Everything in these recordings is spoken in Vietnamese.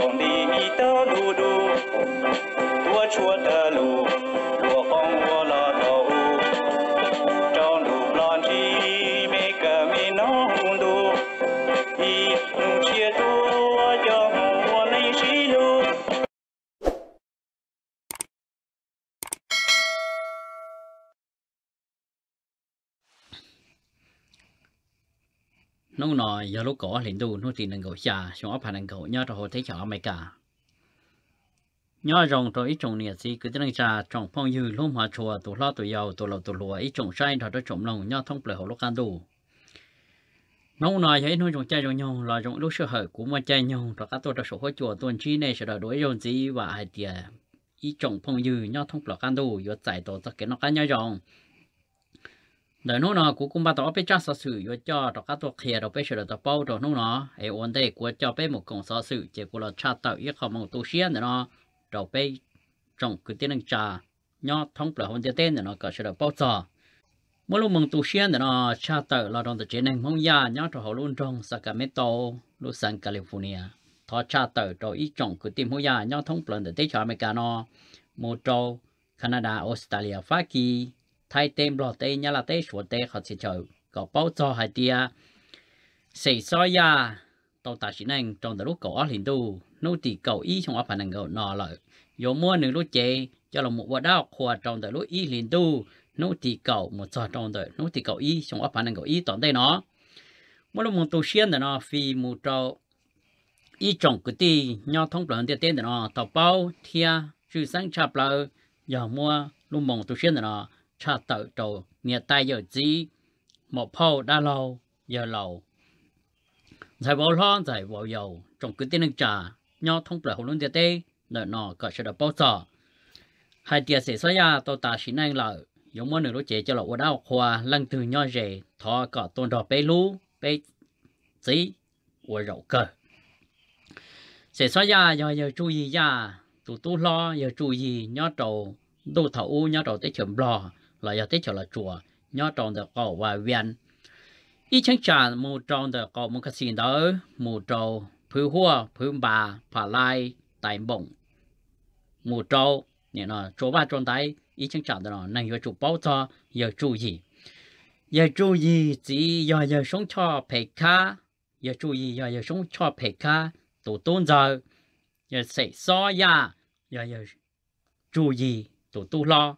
lòng đi đi tơ đu đu tua chua ông nó giờ lúc có liền đủ nó thì năng cầu xa xong phải năng cầu nhớ rồi thấy chả mày cả nhớ rồng rồi ít trồng nhiệt gì cứ tiếng cha trồng phong dư lúc mà chùa tổ lo tổ giàu tổ lầu tổ lùa ít trồng sai thật đó trồng lòng nhớ thông bể hồ lúc ăn đủ nông nói thấy nuôi trồng chai trồng nhau là trồng lúc sơ hở cũng mà chai nhau rồi các tôi đã sổ hết chùa tuần chi này sẽ đợi đối dòng gì và hai tiệt ít trồng phong dư nhớ thông bể ăn đủ vừa giải tổ tất cả nó cá nhớ rồng เดี๋ยวนู้นเนาะกูคุมบัต่อไปจ้าสื่อสื่อยอดจ้าตอกตัวเคลียร์เอาไปเฉลยตัวเป้าตัวนู้นเนาะไอ้วันเด็กกูจะไปหมกของสั่อสือเจ้ากูรอชาติเต่าเยี่ยมมองตัวเชียนเนาะเราไปจงกูเต้นหนึ่งจ้าย้อนท้องเปล่าคนเดียเต้นเนาะก็เฉลยเป้าจ้าเมื่อลูกมองตัวเชียนเนาะชาติเต่าเราโดนตัวเจนึองมองยาย้อนดเราลุ่นจงสกัดเมโตลูสังแคลิฟูเนียทอชาติเต่าเราอีจงกูเต้นหัวยาย้อนท้องเปล่าเดี๋ยวเตะชาวอเมริกาเนาะโมโต้แคนาดาออสเตรเลียฟากี thay tên lọ tên nhà là tên sủa tên họ sẽ chờ có bao giờ hay tia xây soi ya tàu ta xin anh trong từ lúc cổ ở liền tu nô tỳ cầu ý trong ở phần năng cầu nọ lợi yo mua nửa lúc chế cho là một quả đao khoa trong từ lúc ý liền tu nô tỳ cầu một trò trong từ nô tỳ cậu ý trong ở phần năng cầu ý toàn đây nó mỗi lúc một tu xuyên là nó phi một trâu ý trọng cái tì nhau thông luận tiền tên là nó tàu bao thia chữ sáng chạp lợi giờ mua lúc mong tu xuyên là nó cha tự trù nhà tay giờ chỉ một phô đa lâu giờ lâu giải bộ lo giải bộ dầu trong cứ tin trà nhau thông lệ hồ luôn tiệt tê nợ nọ cả sẽ được bao giờ hai tiệt sẽ xoay ra à, tôi ta xin anh lợi giống mỗi người lúc chế cho ở đâu khoa lăng từ nhau rể thọ cả tôn đỏ bê lú bê gì ở rậu cờ sẽ xoay ra à, giờ giờ chú ý ra tụ tụ lo giờ chú ý nhau trầu đồ thầu nhau trầu tới chậm lo là giờ tới cho là chùa nhớ trong được có và viên ý chẳng chả mù trong được có một cái gì đó mù trâu phứ hoa phứ bà phà lai tài bổng mù trâu nè nó chỗ ba trong tay ý chẳng chả đó năng yêu chủ báo cho giờ chủ gì giờ chủ gì chỉ giờ giờ sống cho phải khá giờ chủ gì giờ giờ sống cho phải khá tổ tôn giờ giờ sẽ so ya giờ giờ chủ gì tổ tu lo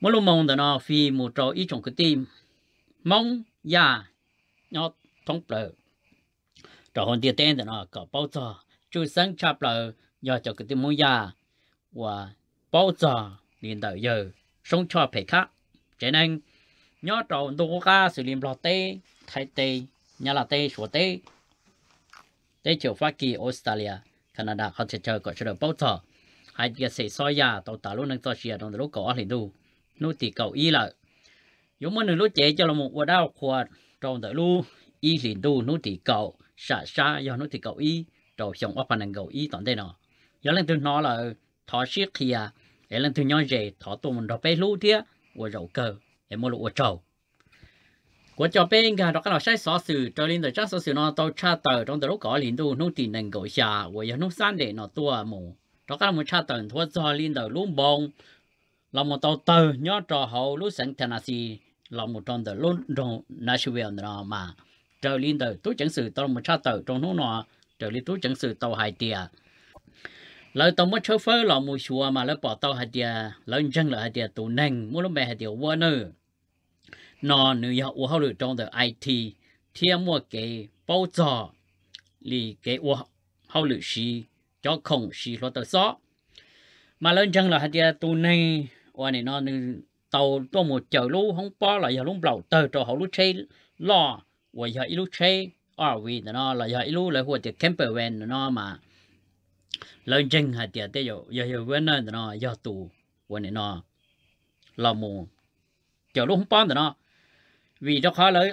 mỗi lúc mong đó nó phi một trò ý trong cái tim mong ya nó thông bờ trò hồn tiền tên đó nó có bao giờ chú sáng chạp là do cho cái tim mong ya và bao giờ liền đầu giờ sống cho phải khác cho nên nhớ trò đồ ca sự liền lọt tê thay tê nhà là tê sủa tê tê chiều phát kỳ australia canada họ sẽ chờ có cho được bao giờ hai cái sẽ soi ya tàu tàu luôn đang soi chia trong lúc có liền đủ nô tì cầu y lại yếu mà nửa lúa chế cho là một quả đau khoa trong đời lu y liền đu nô tì cầu xả xa do nô tì cầu y trầu sống ở phần năng cầu y toàn đây nọ yếu lên thứ nó là thọ siết kia yếu à, lên thứ nhỏ về thọ tụ mình đọc bé lu thía quả dầu cơ yếu mà lúa quả trầu của cho bên nghe đó các loại sai xóa xử cho nên rồi chắc xóa xử nó tôi cha tờ trong đời lúc có liền đu nô tì nành cầu xa quả yếu nô san để nó tua à mù đó các loại cha tờ thua cho liền tờ luôn bông là một tàu tàu nhớ trò hậu lúc sáng Tennessee là một trong tàu luôn trong Nashville đó mà trở lên tàu tú chẳng sự tàu một cha tàu trong nó nọ trở lên tú chẳng sự tàu hai tia lời tàu mất chauffeur phơi là một chùa mà lời bỏ tàu hai tia lời chân là hai tia tù nành mua lúc mẹ hai tia vua nữ nọ nữ học u hậu được trong tàu IT thiên mua cái bao giờ lì cái u hậu được xí cho không xí lo tàu sọ mà lên chân là hai tia tù này วันนี้นอนตาวตัวหมดเจอลูกห้องป้อหลายอย่างลูกเปล่าเตอร์ตัวเขาลูกเชยล่อวันยาอีลูกเชยอ่าวีเนาะหลายอย่างอีลูกเลยหัวเด็กแคมเปอร์เวนเนาะมาแล้วจริงหาเดียเดียวอย่าอย่าเว้นเนาะอย่าตูวันนี้เนาะเราโมเจอลูกห้องป้อนเนาะวีเจ้าเขาเลย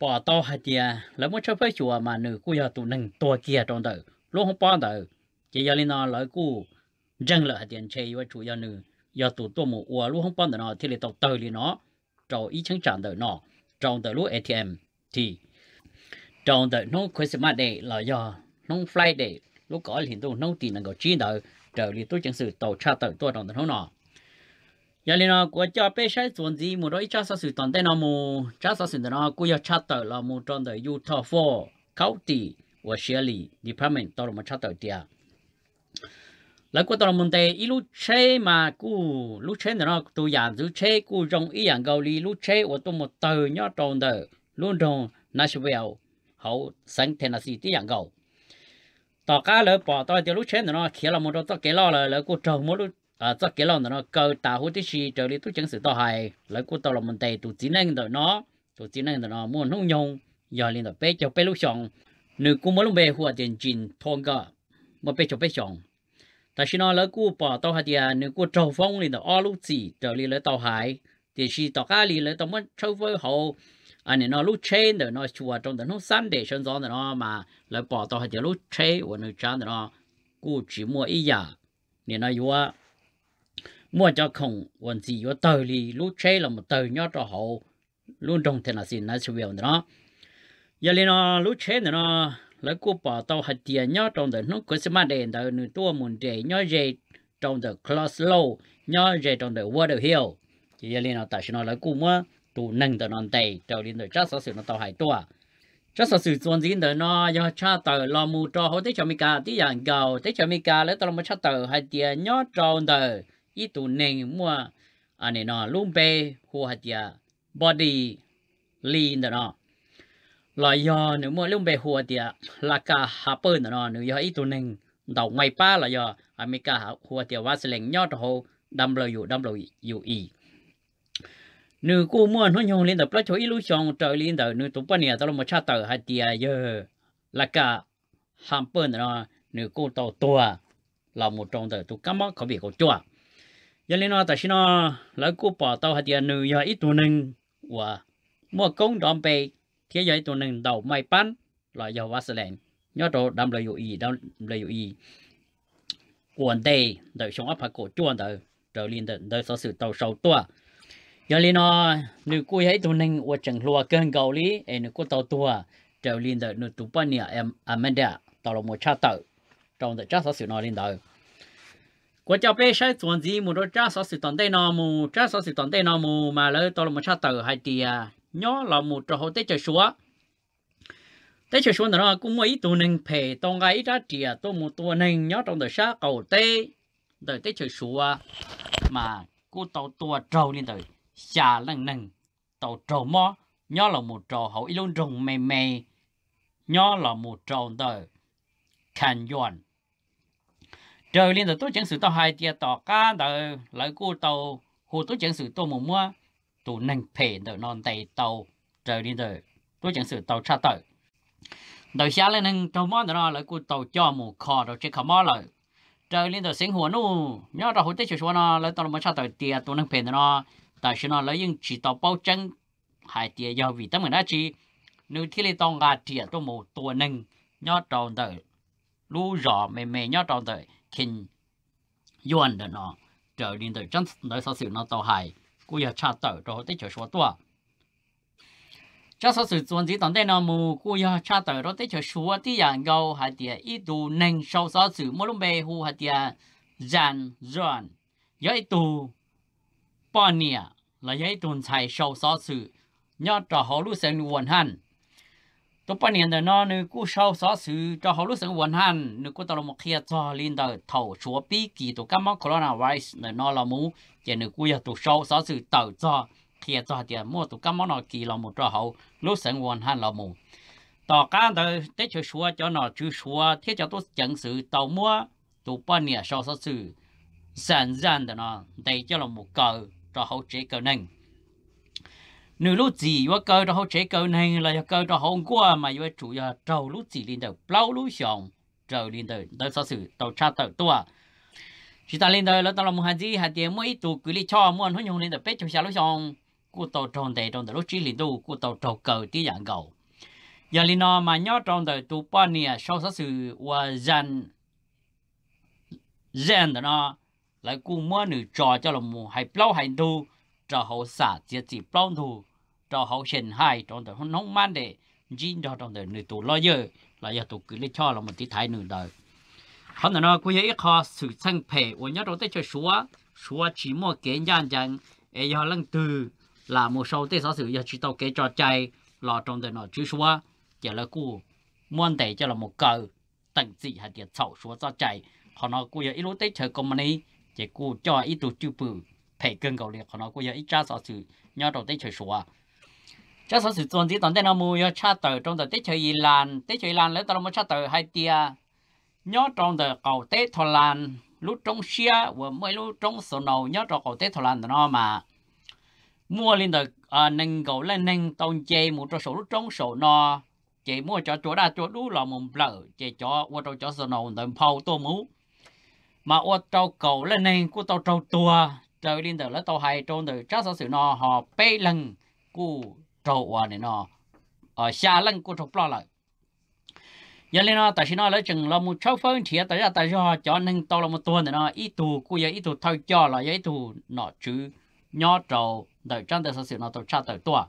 ปอตอหาเดียแล้วมันชอบไปชัวมาหนึ่งกูอย่าตูหนึ่งตัวเกียร์ตรงเตอร์ลูกห้องป้อนเตอร์จะอย่าลีนอนเลยกูจังเลยหาเดียนเชยว่าชัวอย่าหนึ่ง giờ tụ tôi một ua không bán được nó thì lại tàu tờ liền nó trâu ý chẳng chẳng đợi nó trâu đợi lúc ATM thì trâu đợi nó Christmas day là do nó fly day lúc có liền tôi nó tiền là gọi chi đợi trở liền tôi chẳng sự tàu cha tờ tôi đồng nó nó giờ liền nó của cho bé sai chuẩn gì một đôi cha sao sự toàn tên nó mù cha sao sự nó của giờ cha tờ là một trong đợi Utah for county và Shirley department tôi là một cha tờ tiệt là cô tao muốn thế ít lúc chế mà cú lúc chế nó tụ nhà lúc chế cú trong ý hàng gạo lì lúc chế ở tụ một tờ nhỏ tròn đó luôn trong Nashville hậu sáng Tennessee tí hàng gạo tao cá lỡ bỏ tao thì lúc chế nó khi là một đôi tao kế lo là lỡ cô trồng một lúc à tao kế lo nó cơ tạo hút tí gì trở đi tụ chứng sự tao hay lỡ cô tao là muốn thế tụ chỉ năng đó nó tụ chỉ năng đó nó muốn không nhung giờ liền được bé cho bé lúc xong nữ cũng muốn bé hoa tiền chín thong cả mà bé cho bé xong ta xin nói lỡ cua bỏ tàu hạt nhà nếu cua trầu phong thì nó o lúc gì đi lỡ tàu hải thì chỉ tàu cá đi lỡ tàu mất trâu hậu anh nó lúc trên rồi nó chùa trong tận hôm sáng để sơn gió nó mà lỡ bỏ tàu hạt nhà lúc trên của nó chán nó chỉ mua ít giờ nên nó vừa mua cho không còn gì vừa đi lúc trên là một tờ nhót cho hậu luôn trong thế là xin nó chịu biểu nó giờ lên nó lúc trên nó lấy cô bỏ tàu hạt tiền nhớ trong đời nó cứ xem mà đèn đời nửa tua muốn để nhớ về trong đời class low nhớ về trong đời World hill chỉ là nó tại sao lấy cô mua tụ nâng đời non tây đầu lên đời chắc sáu sự nó tàu hải tua chắc sáu sự tuần diễn đời nó do cha tờ lo mu cho hỗ tế cho mi cả tí dạng giàu tế cho mi cả lấy tao mà cha tờ hạt tiền nhớ trong đời ít tụ nâng mua anh à ấy nó luôn bê hồ hạt tiền body lean đời nó là do nếu mà lúc bé hùa thì à, là cả hạ bơn nó nếu do ít tụ nình đầu ngoài ba là do America hạ thì vắt lệnh nhót hồ đâm lời dụ đâm lời dụ ý nếu cô muốn nói nhung lên tập lá chỗ illusion trời lên tập nếu tụ bạn này tao là một cha tờ hay thì giờ là cả hạ bơn nó nếu cô tàu tua là một trong tờ tụ cắm mắc có bị cô chua giờ lên nó tại sao nó lấy cô bỏ tàu hay thì nếu do ít tụ nình và mua công đòn bề thế giới tụi nâng đầu mai pan loại dầu vá selen nhớ đồ đam lời ý đam lời ý quần tây đời sống áp cổ chuồn đời trở lên đời đời sở sự tàu sầu tua giờ lên nó nữ cô ấy tụi nâng ở chẳng lúa cơn gạo lý em nữ cô tàu tua trở lên đời nữ tụi bạn nhà em Amanda tàu là một cha tàu trong đời cha sở sự nói lên đời của cho bé sẽ chuẩn gì một đôi cha sở sự toàn tây nó mù cha sở sự toàn tây nó mù mà lấy tàu là một cha tàu hay tiệt nhớ là một trò hồ tế chơi xóa tế chơi xóa nó cũng mấy tụ nên phê tông ấy ra trìa tôi một tụ nên nhớ trong đời xa cầu tế đời tế trời xóa mà cô tàu tua trâu nên đời xa lần nâng tàu trâu mò nhớ là một trò hậu ilon rồng mè mè nhớ là một trò đời khàn dọn trời liên đời tôi chẳng sử tao hai tia tỏ ca đời lại cô tàu hồ tôi chẳng sử tôi một mua tu nâng phê tờ non tay tàu trời đi tờ tôi chẳng sự tàu tra tờ đầu xa lên nâng tàu mò nó lấy cụ tàu cho mù kho đầu chỉ khả mò lại trời đi tàu sinh hồ nu nhớ đầu hồi tết chiều nó lấy tàu mò tra tờ tiền tu nâng phê nó tại sao nó lấy những chỉ tàu bao chân hai tiền do vì tấm người đã chi nếu thiết lên tàu gà tiền tôi một tua nâng nhớ tròn tờ lũ rõ mềm mềm nhớ tròn tờ kinh yuan đó nó trở đi tới chân tới sau sự nó tàu hài กูอยากชาเต๋อโดได้เจอชัวตัวจ้าสสื่อจวนจีตอนเดนมูกูอยากชาเต๋อโดได้เจอชัวที่อย่างเกาหาเดียอีดูหนึ่งชาวสสื่อมลุมเบหูหาเดียจันจวนย้อยตูปอนเนียและย้อยตูนไทยชาวสสื่อยอดจ่อหอลูเซนวนหัน tôi bắt nhận được nó nếu cú sau xóa sự cho họ lúc sống vận hành nếu cú tao một kia cho liên tờ thầu chúa bí kỳ tổ các mắc corona virus nếu nó là mũ chỉ nếu cú giờ tổ sau xóa sự tờ cho kia cho tiền mua tổ các mắc nó kỳ là một cho hậu lúc sống vận hành là mũ tờ cá tờ tết chơi xóa cho nó chữ xóa thiết cho tôi chẳng sự tàu mua tổ bắt nhận sau xóa sự sản ra nó đây cho là một cờ cho hậu chế cờ nành nữ lúc gì và cơ đó hậu chế cơ này là cơ đó hậu qua mà và chủ yếu trâu lúc gì lên đầu bao lúc xong trâu lên đầu đầu sau sự đầu cha đầu tua chỉ ta lên đầu là ta làm hàng gì hàng tiền mỗi tụ cứ đi cho mua nó nhung lên đầu bếp trong xà lúc xong cô tàu tròn đầy tròn đầu lúc chỉ lên đầu cô tàu trầu cờ tí dạng cầu giờ lên nó mà nhớ tròn đầu tụ ba nè sau sau sự và dàn dàn đó nó lại cùng mua nữ trò cho là một hay bao hai đu cho họ xã chia chỉ bao thù cho họ hiện hai trong đời không nóng man để riêng cho trong đời người tù lo dơ là giờ tù cứ lấy cho là một tí thái nửa đời hắn nói cứ vậy họ sự sang phê của nhớ rồi tới cho xóa xóa chỉ một kế nhân dân ấy giờ lăng từ là một sau tới sáu sự giờ chỉ tàu kế trò chơi là trong đời nó chứ xóa chỉ là cú muốn để cho là một câu tận dị hay tiền sầu xóa cho chạy họ nói cứ vậy ít lúc tới chờ công này chỉ cú cho ít tụ chữ bự thể cưng cầu liệt của nó cũng giờ ít cha sợ sự nhau trong tết trời sủa cha sợ sự tuần tí tuần tết nó mua cho cha tờ trong tết trời gì làn tết trời làn lấy tao mua cha tờ hai tia nhớ trong tờ cầu tết thọ làn lúc trong xia và mấy lúc trong sổ nào nhớ trong cầu tết thọ làn nó mà mua lên tờ à, ờ, nâng cầu lên nâng tông chê một trong sổ lúc trong sổ nó chỉ mua cho chỗ đa chỗ đủ là một lợ chỉ cho qua trong chỗ sổ nào tầm phao tô mũ mà ô trâu cầu lên nên của tàu trâu tua trời liên tử là tàu hay trôn từ chắc sao sự nó họ bay lần cú trâu à này nó ở ờ, xa lần cú trâu lo lại giờ lên nó tại sao nó lấy chừng là một sáu phân thì tại sao tại sao cho nên tàu là một tuần này nó ít tù cú giờ ít tù thôi cho là ít tù nó chứ nhỏ trâu đợi trang đời sao sự nó tàu cha đời tua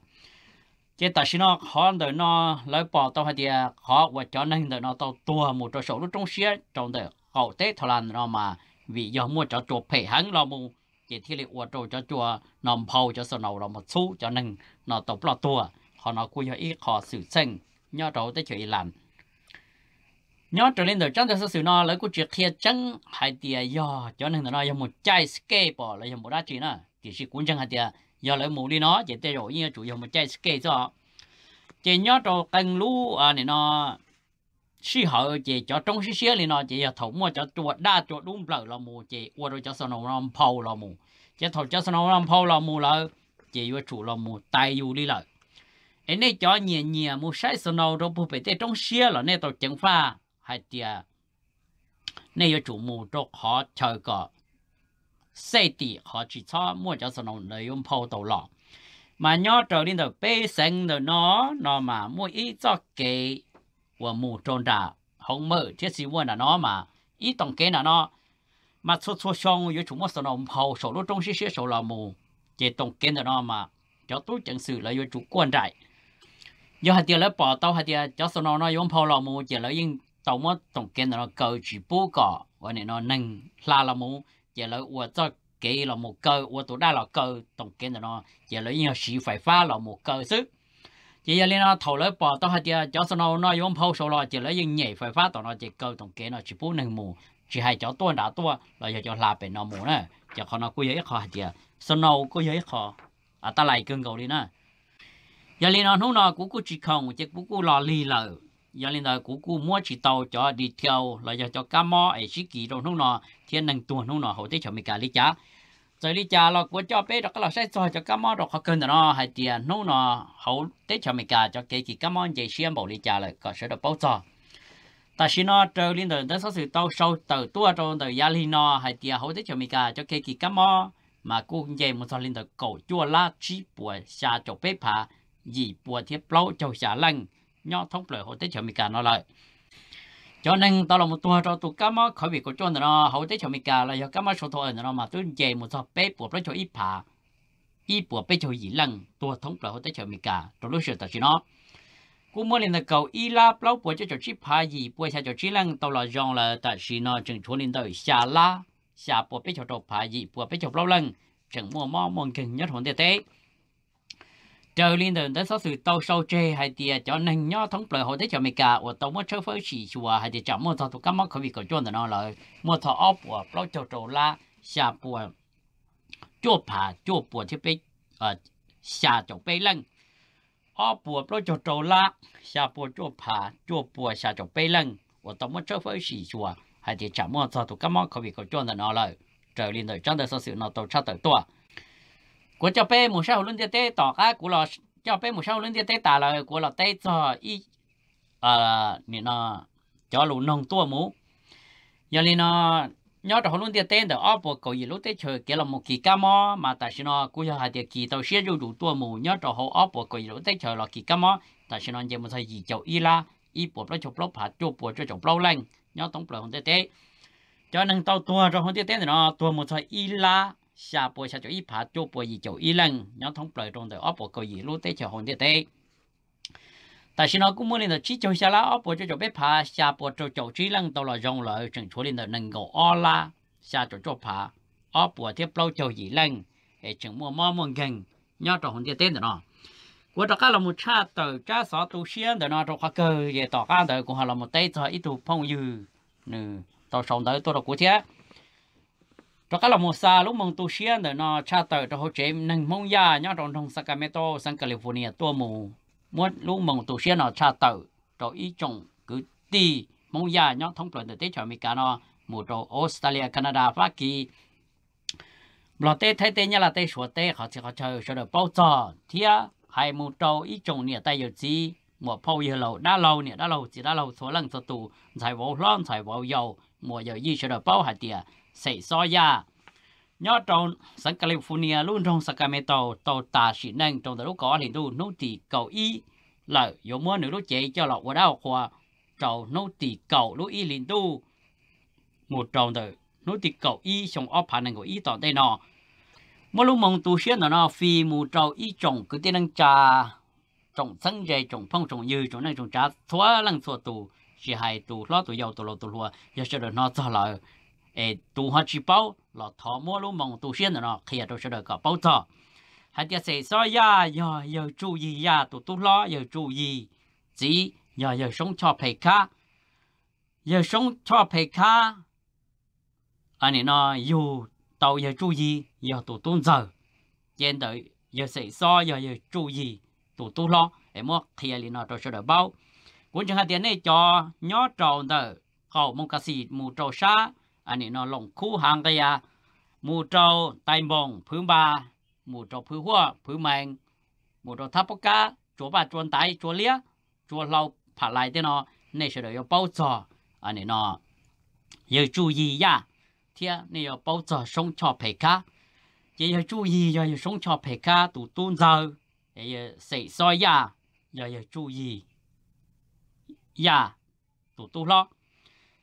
chế tại sao nó khó đợi nó lấy bỏ tàu hay thì khó và cho nên đợi nó tàu tua một trâu số lúc trong xe trong đời hậu tế thà là nó mà vì do mua cho chuột phải hắn là một chỉ thiết liệu trâu cho chùa nằm phâu cho sầu nầu nằm một số cho nên nó tổng tua họ nó cua cho ít họ xử sinh nhớ trâu tới chuyện làm nhớ trở lên rồi chẳng được sự nó lấy của chuyện kia chẳng hay tiề do cho nên nó dùng một chai ske bỏ lấy dùng một đá chỉ nữa chỉ sự cuốn chẳng hay tiề do lấy mù đi nó chỉ tới rồi như chủ dùng một chai ske cho chỉ nhớ trâu canh lú à, này nó sĩ họ chị cho trong sĩ xía lên nó chị giờ thủng mà cho chuột đa chuột đúng lợ là mù chị qua rồi cho sơn nó làm phâu là mù chị thầu cho sơn nó làm phâu là mù là chị vừa chủ là mù tài dù đi lợ anh ấy cho nhẹ nhẹ mù sai sơn nó đâu bù phải thế trong xía là nên tổ chẳng pha hay tiệt à, nên vừa chủ mù cho họ chờ cả xây tỉ họ chỉ cho mua cho sơn nó lấy ông phâu tàu lọ mà nhớ trở đi được bê sinh được nó nó mà mua ít cho kỳ và mù tròn đà không mơ chết gì mua là nó mà ít tổng kế là nó mà số số xong với chúng mất nó hầu sổ lúc trong xí xí sổ là mù chỉ tổng kế là nó mà cho tôi chẳng sự là với chủ quan đại do hạt tiền lấy bỏ tao hạt tiền cho số nó nó giống hầu là mù chỉ là yên tổng mất tổng kế là nó cầu chỉ bù cỏ và nên nó nâng la là mù chỉ là của cho kế là một cơ của tổ đa là cơ tổng kế là nó chỉ là yên sĩ phải phá là một cơ sức chỉ là nó thầu lấy bỏ tao hạt cho sao nó nó yếm phao sầu lo chỉ lấy những nhảy phải phát tao nó chỉ câu tổng kế nó chỉ bốn nâng mù chỉ hai cháu tuôn đã tua là giờ cho là bên nó mù nè giờ khó nó cứ giấy khó hạt giờ sao nó cứ giấy khó à ta lại cương cầu đi nè giờ lên nó không nó cũng cứ chỉ không chỉ cũng cứ lo li lợ giờ lên nó cũng cứ mua chỉ tàu cho đi theo là giờ cho cá mò ấy chỉ kỹ đâu không nó thiên năng tuôn không nó hậu thế cho mình cả lý giá rồi đi chả lọ của cho bé đó các lọ sách rồi cho cá mò đó khó cân nó hay tiền nô nó hậu tết cho mình cả cho cái kỳ cá mò dễ xiêm bảo đi chả lại có sẽ được bao giờ ta xin nó trở lên từ đất sự tàu sâu từ tua trong từ gia li nó hay tiền hậu tết cho mình cả cho cái kỳ cá mò mà cô về một số lên từ cổ chua la chi bùa xa cho bé phá gì bùa thiết lâu cho xả lăng nhỏ thông lời hậu tết cho mình cả nó lại cho nên tao là một tuần rồi tụi cá mò khỏi việc của cho nó hậu tế cho mình cả là do cá mò số thôi nó mà tôi về một số bé buộc nó cho ít phá, ít buộc bé cho gì lần tua thống là hậu tế cho mình cả rồi lúc sửa tao chỉ nó cú mới lên cầu y la lâu buộc cho cho chỉ phà gì buộc cho chỉ lần tao là dòng là tại chỉ nó chừng chuẩn lên tới xả la xả buộc bé cho cho phà gì buộc bé cho lâu lần chẳng mua mò mòn kinh nhất hồn tế thế trở lên đến đó sau sự tàu sau chê hay thì cho nên nhớ thống lời hồi tới cho mình cả ở tàu mất chơi phơi chỉ chùa hay thì chẳng mua thọ tụ các món khẩu vị của chôn nó là mua thọ ốp của bao châu châu la xà bùa chua phà chua bùa thiết bị ờ xà chậu bê lăng ốp bùa bao châu châu la xà bùa chua phà chua bùa xà chậu bê lăng ở tàu mất chơi phơi chỉ chùa hay thì chẳng mua thọ tụ các món khẩu vị của chôn nó là trở lên đến trong đó sau sự nó tàu cha tàu tua của cho bé một sao luôn tê tỏ cá của lò cho bé một sao luôn tê tả là của lò tê cho y ờ nè nó cho lũ nông tua mũ giờ nên nó nhớ được luôn tê tê được ở bộ cầu gì lúc tê chơi kia là một kỳ cá mò mà tại sao nó cũng giờ hai tiệc kỳ tàu xe du du tua mũ nhớ được họ ở bộ cầu gì lúc tê chơi là kỳ cá mò tại sao nó giờ một thời gì chậu y la y bộ nó chụp lốp hạt chụp bộ cho chụp lâu lanh nhớ tổng bộ không tê tê cho nên tàu tua rồi không tê tê thì nó tua một thời y la bộ bộ thông trong đời 下波下就一爬，左波一九一零，然后通不来中的二波可以路得起红的得。但是呢，cũng muốn lên được chỉ cho xa lá ở bộ cho cho biết phá xa bộ cho cho trí lăng tàu là rong lợi chẳng chỗ lên được nâng cầu o la xa cho cho phá ở bộ tiếp lâu cho dĩ lăng hệ chẳng mua mò mong gần nhớ cho hồn tiết tên đó Qua đó các là một cha từ cha sở tu xuyên đó nó cho các cơ về tỏ các đời của họ là một tay cho ít tu phong dư nè tàu sống tới tôi là của thế cho các là một xa lúc mong tu xuyên để nó cha tờ cho hỗ trợ nâng mong ya nhá trong trong Sacramento sang California tua mù muốn lúc mong tu xuyên nó cha tờ cho ý chung cứ ti mong ya nhá thông tuần từ tới cho Mỹ cả nó mù cho Australia Canada Pháp kỳ lo tê thấy tê nhá là tê sửa tê họ chỉ họ chờ cho được bao giờ thia hai mù cho ý chung nè tay giờ gì mùa phao giờ lâu đã lâu nè đã lâu chỉ đã lâu số lần số tù giải vô lon giải vô dầu mùa giờ gì cho được bao hạt tiền sẽ so ra nhớ trong sân California luôn trong Sacramento tàu ta sĩ năng trong lúc có thì tôi nô tỳ cầu y là yếu mơ nữa lúc chạy cho lọc qua đau khoa trầu nô tỳ cầu lúc y liền tu một trầu từ nô tỳ cầu y trong ốp phản năng của y tỏ đây nọ mỗi lúc mong tu xuyên nọ nó phi mù trầu y trồng cứ tiên năng trà trồng sân dây trồng phong trồng như trồng năng trồng trà thua lăng thua tù chỉ hai tù lo tù giàu tù lo tù lùa giờ sẽ được nó cho lại 诶，都好去包，老头摸路蒙都现的了，可以都是那个包着。还得谁说呀？要要注意呀，都都啦要注意，只要要松巧皮卡，要松巧皮卡。anh ấy nói yêu tàu yêu chú gì yêu tụ tôn giờ trên đời yêu xảy so yêu yêu chú gì tụ lo em mua kia liền nó cho sửa bao cũng chẳng hạn tiền này cho nhó trầu tờ cầu mong cái gì mù trầu xa anh ấy nó lòng khu hàng cái à mù trâu tay mông phứ ba mù trâu phứ hoa phứ mạnh mù trâu tháp bốc cá chúa ba chuồn tay chúa lia chúa lâu phá lại thế nó này sẽ được yêu bao anh ấy nó yêu chú ý ya thì cho phải cá chỉ yêu cho phải cá tụ tuôn giờ giờ xảy soi ya dạ. giờ yêu dạ, lo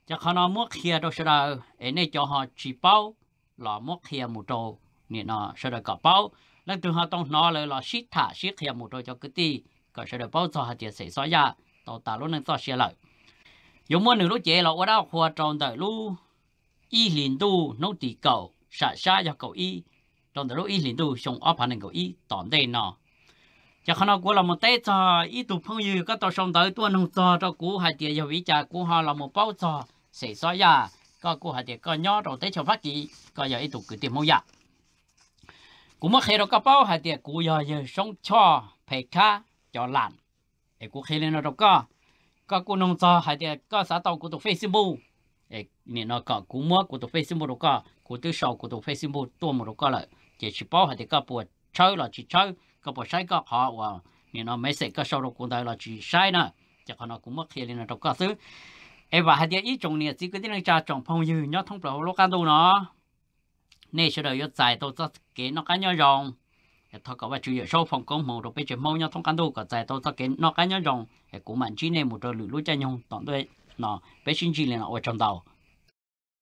cho họ nó mua kia đâu sao đâu ấy này cho họ chỉ bao là mua kia một trâu nè nó sơ đâu cả bao lần từ họ tông nó là là xít thả xít kia một trâu cho cái ti cả sơ đâu bao cho họ chỉ xảy ra ra tàu ta luôn đang tao xe lại dù mua nửa lúc chế là ở đâu khoa tròn tới lu y liền tu nấu tì cầu xả xa cho cầu y tròn tới lu y liền tu xong áp hành cầu y tóm đây nó cho khăn nó của là một tết cho ít tụ phong như các tổ sông tới tuôn hồng cho cho cú hai tiệt giờ vĩ trà cú họ là một bao cho sẽ xóa ra có cú hai tiệt có nhỏ rồi tết cho phát gì có giờ ít tụ cứ tiền mua ya cú mà khi đó có bao hai tiệt cú giờ giờ sống cho phải khá cho lặn để cú khi lên nó đâu có có cú nông cho hai tiệt có xã tàu cú tụ facebook để nên nó có cú mua cú tụ facebook đâu có cú tự sau cú tụ facebook tua một đâu có lại chỉ chỉ bao hai tiệt có buồn chơi là chỉ chơi ก็บ่ใช่ก็พอว่าเนี่ยเนาะไม่เสร็จก็สรุปคนได้ละจีใช่นะจะคนกูมักเฮียเลยนะเราก็ซื้อไอ้ว่าเดียอีจงเนี่ยจีก็ที่นั่งจ่าจงพงยืนยอดท่องเปล่าโลกันดูเนาะนี่เฉลยยอดใจตัวจะเก๋นกันยอดยองถ้าก็ว่าชื่อโชว์ของกงมองเราไปเจอมองยอดท่องกันดูก็ใจตัวจะเก๋นกันยอดยองไอ้กูมันจีเนี่ยมุดเราหรือรู้ใจยงตอนด้วยเนาะไปชินจีเลยนะโอ้จังดาว